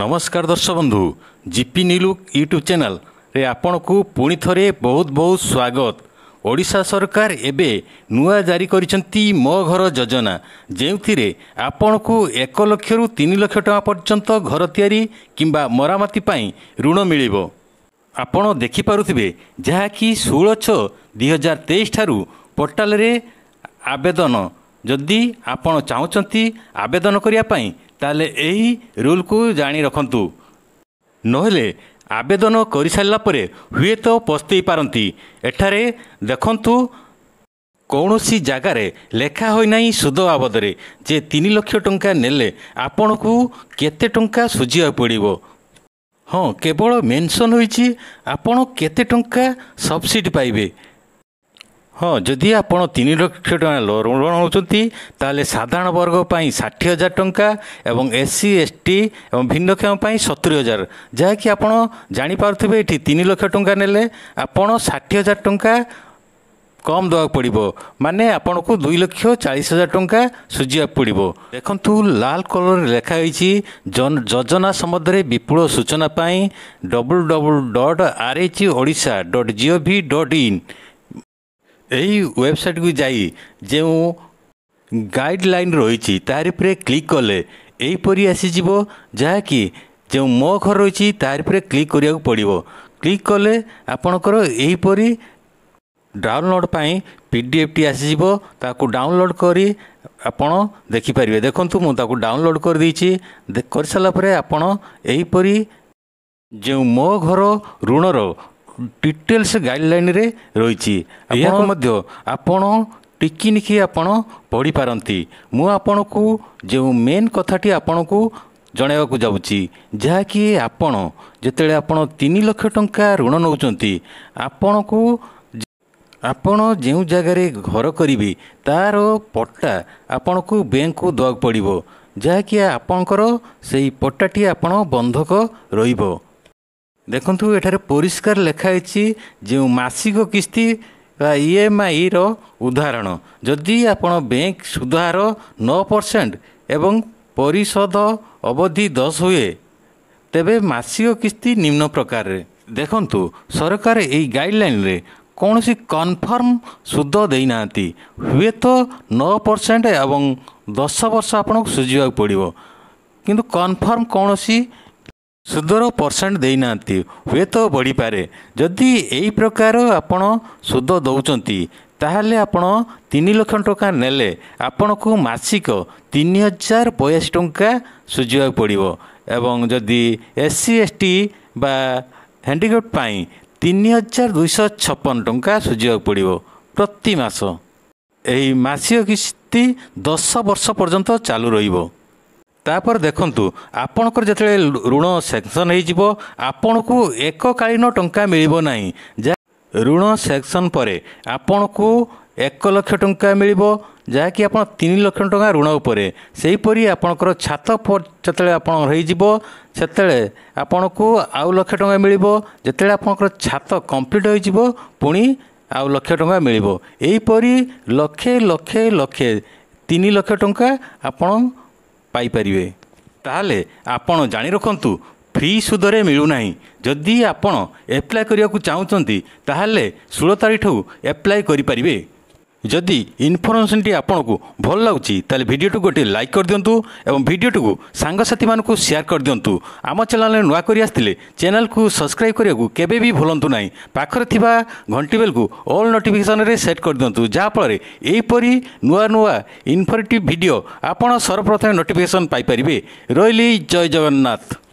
ନମସ୍କାର ଦର୍ଶକ ବନ୍ଧୁ ଜିପି ନିଲୁ ୟୁଟ୍ୟୁବ୍ ଚ୍ୟାନେଲରେ ଆପଣଙ୍କୁ ପୁଣି ଥରେ ବହୁତ ବହୁତ ସ୍ୱାଗତ ଓଡ଼ିଶା ସରକାର ଏବେ ନୂଆ ଜାରି କରିଛନ୍ତି ମୋ ଘର ଯୋଜନା ଯେଉଁଥିରେ ଆପଣଙ୍କୁ ଏକ ଲକ୍ଷରୁ ତିନି ଲକ୍ଷ ଟଙ୍କା ପର୍ଯ୍ୟନ୍ତ ଘର ତିଆରି କିମ୍ବା ମରାମତି ପାଇଁ ଋଣ ମିଳିବ ଆପଣ ଦେଖିପାରୁଥିବେ ଯାହାକି ଷୋହଳ ଛଅ ଦୁଇ ହଜାର ତେଇଶ ଠାରୁ ପୋର୍ଟାଲରେ ଆବେଦନ ଯଦି ଆପଣ ଚାହୁଁଛନ୍ତି ଆବେଦନ କରିବା ପାଇଁ ତାହେଲେ ଏହି ରୁଲ୍କୁ ଜାଣି ରଖନ୍ତୁ ନହେଲେ ଆବେଦନ କରିସାରିଲା ପରେ ହୁଏତ ପସ୍ତେଇ ପାରନ୍ତି ଏଠାରେ ଦେଖନ୍ତୁ କୌଣସି ଜାଗାରେ ଲେଖା ହୋଇନାହିଁ ସୁଧ ବାବଦରେ ଯେ ତିନି ଲକ୍ଷ ଟଙ୍କା ନେଲେ ଆପଣଙ୍କୁ କେତେ ଟଙ୍କା ସୁଝିବାକୁ ପଡ଼ିବ ହଁ କେବଳ ମେନ୍ସନ୍ ହୋଇଛି ଆପଣ କେତେ ଟଙ୍କା ସବସିଡ଼ି ପାଇବେ ହଁ ଯଦି ଆପଣ ତିନି ଲକ୍ଷ ଟଙ୍କା ଲୋନ୍ ନେଉଛନ୍ତି ତାହେଲେ ସାଧାରଣ ବର୍ଗ ପାଇଁ ଷାଠିଏ ହଜାର ଟଙ୍କା ଏବଂ ଏସ୍ ସି ଏସ୍ ଟି ଏବଂ ଭିନ୍ନକ୍ଷମ ପାଇଁ ସତୁରି ହଜାର ଯାହାକି ଆପଣ ଜାଣିପାରୁଥିବେ ଏଠି ତିନି ଲକ୍ଷ ଟଙ୍କା ନେଲେ ଆପଣ ଷାଠିଏ ହଜାର ଟଙ୍କା କମ୍ ଦେବାକୁ ପଡ଼ିବ ମାନେ ଆପଣଙ୍କୁ ଦୁଇ ଲକ୍ଷ ଚାଳିଶ ହଜାର ଟଙ୍କା ସୁଝିବାକୁ ପଡ଼ିବ ଦେଖନ୍ତୁ ଲାଲ୍ କଲର୍ରେ ଲେଖା ହୋଇଛି ଯୋଜନା ସମ୍ବନ୍ଧରେ ବିପୁଳ ସୂଚନା ପାଇଁ W W dot R H Odisha dot G O V dot in ଏହି ୱେବସାଇଟକୁ ଯାଇ ଯେଉଁ ଗାଇଡ଼ଲାଇନ୍ ରହିଛି ତାରି ଉପରେ କ୍ଲିକ୍ କଲେ ଏହିପରି ଆସିଯିବ ଯାହାକି ଯେଉଁ ମୋ ଘର ରହିଛି ତାରି ଉପରେ କ୍ଲିକ୍ କରିବାକୁ ପଡ଼ିବ କ୍ଲିକ୍ କଲେ ଆପଣଙ୍କର ଏହିପରି ଡାଉନଲୋଡ଼୍ ପାଇଁ ପି ଡି ଏଫ୍ ଟି ଆସିଯିବ ତାକୁ ଡାଉନଲୋଡ଼୍ କରି ଆପଣ ଦେଖିପାରିବେ ଦେଖନ୍ତୁ ମୁଁ ତାକୁ ଡାଉନଲୋଡ଼୍ କରିଦେଇଛି କରିସାରିଲା ପରେ ଆପଣ ଏହିପରି ଯେଉଁ ମୋ ଘର ଋଣର ଡିଟେଲ୍ସ ଗାଇଡ଼ଲାଇନ୍ରେ ରହିଛି ଏହାକୁ ମଧ୍ୟ ଆପଣ ଟିକିନିଖି ଆପଣ ପଢ଼ିପାରନ୍ତି ମୁଁ ଆପଣଙ୍କୁ ଯେଉଁ ମେନ୍ କଥାଟି ଆପଣଙ୍କୁ ଜଣାଇବାକୁ ଯାଉଛି ଯାହାକି ଆପଣ ଯେତେବେଳେ ଆପଣ ତିନି ଲକ୍ଷ ଟଙ୍କା ଋଣ ନେଉଛନ୍ତି ଆପଣଙ୍କୁ ଆପଣ ଯେଉଁ ଜାଗାରେ ଘର କରିବେ ତା'ର ପଟା ଆପଣଙ୍କୁ ବ୍ୟାଙ୍କକୁ ଦେବାକୁ ପଡ଼ିବ ଯାହାକି ଆପଣଙ୍କର ସେଇ ପଟାଟି ଆପଣ ବନ୍ଧକ ରହିବ ଦେଖନ୍ତୁ ଏଠାରେ ପରିଷ୍କାର ଲେଖା ହେଇଛି ଯେଉଁ ମାସିକ କିସ୍ତି ବା ଇ ଏମ୍ ଆଇର ଉଦାହରଣ ଯଦି ଆପଣ ବ୍ୟାଙ୍କ ସୁଧହାର ନଅ ପରସେଣ୍ଟ ଏବଂ ପରିଶୋଧ ଅବଧି ଦଶ ହୁଏ ତେବେ ମାସିକ କିସ୍ତି ନିମ୍ନ ପ୍ରକାରରେ ଦେଖନ୍ତୁ ସରକାର ଏହି ଗାଇଡ଼ଲାଇନ୍ରେ କୌଣସି କନଫର୍ମ ସୁଧ ଦେଇନାହାନ୍ତି ହୁଏତ ନଅ ପରସେଣ୍ଟ ଏବଂ ଦଶ ବର୍ଷ ଆପଣଙ୍କୁ ସୁଝିବାକୁ ପଡ଼ିବ କିନ୍ତୁ କନଫର୍ମ କୌଣସି ସୁଧର ପରସେଣ୍ଟ ଦେଇନାହାନ୍ତି ହୁଏତ ବଢ଼ିପାରେ ଯଦି ଏଇ ପ୍ରକାର ଆପଣ ସୁଧ ଦେଉଛନ୍ତି ତାହେଲେ ଆପଣ ତିନି ଲକ୍ଷ ଟଙ୍କା ନେଲେ ଆପଣଙ୍କୁ ମାସିକ ତିନି ହଜାର ବୟାଅଶି ଟଙ୍କା ସୁଝିବାକୁ ପଡ଼ିବ ଏବଂ ଯଦି ଏସ୍ ସି ଏସ୍ ଟି ବା ହ୍ୟାଣ୍ଡିକ୍ରାଫ୍ଟ ପାଇଁ ତିନି ହଜାର ଦୁଇଶହ ଛପନ ଟଙ୍କା ସୁଝିବାକୁ ପଡ଼ିବ ପ୍ରତି ମାସ ଏହି ମାସିକ କିସ୍ତି ଦଶ ବର୍ଷ ପର୍ଯ୍ୟନ୍ତ ଚାଲୁ ରହିବ ତାପରେ ଦେଖନ୍ତୁ ଆପଣଙ୍କର ଯେତେବେଳେ ଋଣ ସେକ୍ସନ୍ ହେଇଯିବ ଆପଣଙ୍କୁ ଏକକାଳୀନ ଟଙ୍କା ମିଳିବ ନାହିଁ ଯାହା ଋଣ ସେକ୍ସନ୍ ପରେ ଆପଣଙ୍କୁ ଏକ ଲକ୍ଷ ଟଙ୍କା ମିଳିବ ଯାହାକି ଆପଣ ତିନି ଲକ୍ଷ ଟଙ୍କା ଋଣ ଉପରେ ସେହିପରି ଆପଣଙ୍କର ଛାତ ଯେତେବେଳେ ଆପଣ ହୋଇଯିବ ସେତେବେଳେ ଆପଣଙ୍କୁ ଆଉ ଲକ୍ଷେ ଟଙ୍କା ମିଳିବ ଯେତେବେଳେ ଆପଣଙ୍କର ଛାତ କମ୍ପ୍ଲିଟ୍ ହୋଇଯିବ ପୁଣି ଆଉ ଲକ୍ଷ ଟଙ୍କା ମିଳିବ ଏହିପରି ଲକ୍ଷେ ଲକ୍ଷେ ଲକ୍ଷେ ତିନି ଲକ୍ଷ ଟଙ୍କା ଆପଣ ପାଇପାରିବେ ତାହେଲେ ଆପଣ ଜାଣି ରଖନ୍ତୁ ଫ୍ରି ସୁଧରେ ମିଳୁନାହିଁ ଯଦି ଆପଣ ଆପ୍ଲାଏ କରିବାକୁ ଚାହୁଁଛନ୍ତି ତାହେଲେ ଷୋହଳ ତାରିଖଠୁ ଆପ୍ଲାଏ କରିପାରିବେ ଯଦି ଇନଫରମେସନ୍ଟି ଆପଣଙ୍କୁ ଭଲ ଲାଗୁଛି ତାହେଲେ ଭିଡ଼ିଓଟିକୁ ଗୋଟିଏ ଲାଇକ୍ କରିଦିଅନ୍ତୁ ଏବଂ ଭିଡ଼ିଓଟିକୁ ସାଙ୍ଗସାଥିମାନଙ୍କୁ ସେୟାର କରିଦିଅନ୍ତୁ ଆମ ଚ୍ୟାନେଲରେ ନୂଆ କରି ଆସିଥିଲେ ଚ୍ୟାନେଲକୁ ସବସ୍କ୍ରାଇବ କରିବାକୁ କେବେ ବି ଭୁଲନ୍ତୁ ନାହିଁ ପାଖରେ ଥିବା ଘଣ୍ଟି ବେଲ୍କୁ ଅଲ୍ ନୋଟିଫିକେସନ୍ରେ ସେଟ୍ କରିଦିଅନ୍ତୁ ଯାହାଫଳରେ ଏହିପରି ନୂଆ ନୂଆ ଇନଫର୍ମେଟିଭ୍ ଭିଡ଼ିଓ ଆପଣ ସର୍ବପ୍ରଥମେ ନୋଟିଫିକେସନ୍ ପାଇପାରିବେ ରହିଲି ଜୟ ଜଗନ୍ନାଥ